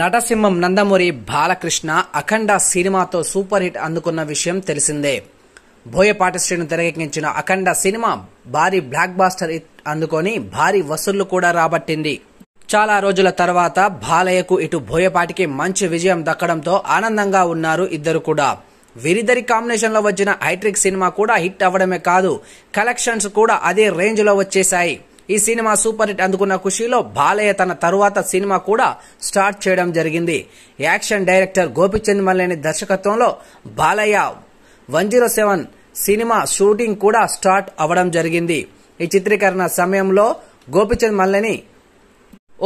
నటసింహం నందమూరి బాలకృష్ణ అఖండ సినిమాతో super hit అందుకున్న విషయం తెలిసిందే భోయపాటి శ్రీను తెరకెక్కించిన అఖండ సినిమా భారీ బ్లాక్ బాస్టర్ హిట్ అందుకొని భారీ వసూళ్లు కూడా రాబట్టింది చాలా రోజుల తర్వాత బాలయ్యకు ఇటు భోయపాటికి మంచి విజయం దక్కడంతో ఆనందంగా ఉన్నారు ఇద్దరు కూడా వీరిద్దరి కాంబినేషన్లో వచ్చిన హైట్రిక్ సినిమా కూడా హిట్ అవ్వడమే కాదు కలెక్షన్స్ కూడా అదే రేంజ్లో వచ్చేశాయి ఈ సినిమా సూపర్ హిట్ అందుకున్న ఖుషీలో బాలయ్య తన తరువాత సినిమా కూడా స్టార్ట్ చేయడం జరిగింది యాక్షన్ డైరెక్టర్ గోపిచంద్ మల్లేని దర్శకత్వంలో Balayya one zero seven cinema shooting కూడా స్టార్ట్ అవ్వడం జరిగింది ఈ చిత్రీకరణ సమయంలో గోపిచంద్ మల్లని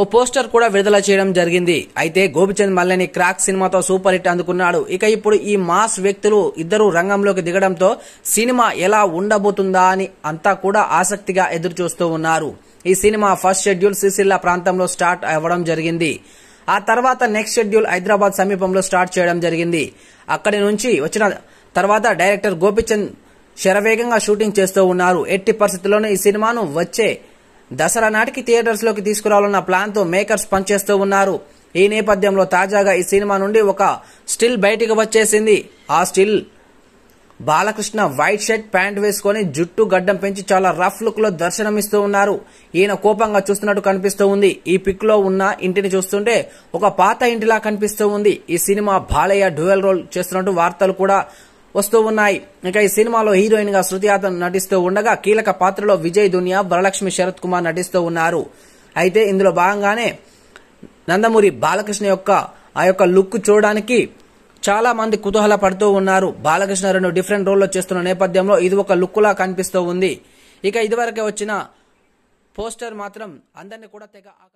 ఓ పోస్టర్ కూడా విడుదల చేయడం జరిగింది అయితే గోపిచంద్ మల్లని క్రాక్ సినిమాతో సూపర్ హిట్ అందుకున్నాడు ఇక ఇప్పుడు ఈ మాస్ వ్యక్తులు ఇద్దరు రంగంలోకి దిగడంతో సినిమా ఎలా ఉండబోతుందా అని అంతా కూడా ఆసక్తిగా ఎదురు చూస్తూ ఉన్నారు ఈ సినిమా ఫస్ట్ షెడ్యూల్ సిసిల్ల ప్రాంతంలో స్టార్ట్ అవ్వడం జరిగింది ఆ తర్వాత నెక్స్ట్ షెడ్యూల్ హైదరాబాద్ సమీపంలో స్టార్ట్ చేయడం జరిగింది అక్కడి నుంచి వచ్చిన తర్వాత డైరెక్టర్ గోపిచంద్ శరవేగంగా షూటింగ్ చేస్తూ ఉన్నారు ఎట్టి పరిస్థితుల్లోనే ఈ సినిమాను వచ్చే దసరా నాటికి థియేటర్స్లోకి తీసుకురావాలన్న ప్లాన్తో మేకర్స్ పనిచేస్తూ ఉన్నారు ఈ నేపథ్యంలో తాజాగా ఈ సినిమా నుండి ఒక స్టిల్ బయటికి వచ్చేసింది ఆ still Balakrishna white shirt pant వేసుకొని జుట్టు గడ్డం పెంచి చాలా రఫ్ లుక్ లో దర్శనమిస్తూ ఉన్నారు ఈయన కోపంగా చూస్తున్నట్టు కనిపిస్తూ ఉంది ఈ పిక్ లో ఉన్న ఇంటిని చూస్తుంటే ఒక పాత ఇంటిలా కనిపిస్తూ ఉంది ఈ సినిమా బాలయ్య డ్యూయల్ రోల్ చేస్తున్నట్టు వార్తలు కూడా వస్తూ ఉన్నాయి ఇక ఈ సినిమాలో హీరోయిన్ గా శృతి హాసన్ నటిస్తూ ఉండగా కీలక పాత్రలో విజయ్ దునియా వరలక్ష్మి శరత్ కుమార్ నటిస్తూ ఉన్నారు అయితే ఇందులో భాగంగానే నందమూరి బాలకృష్ణ యొక్క ఆ యొక్క లుక్ చూడడానికి చాలా మంది కుతూహల పడుతూ ఉన్నారు బాలకృష్ణ రెండు డిఫరెంట్ రోల్లో చేస్తున్న నేపథ్యంలో ఇది ఒక లుక్ లా కనిపిస్తూ ఉంది ఇక ఇదివరకే వచ్చిన పోస్టర్ మాత్రం అందరినీ కూడా తెగ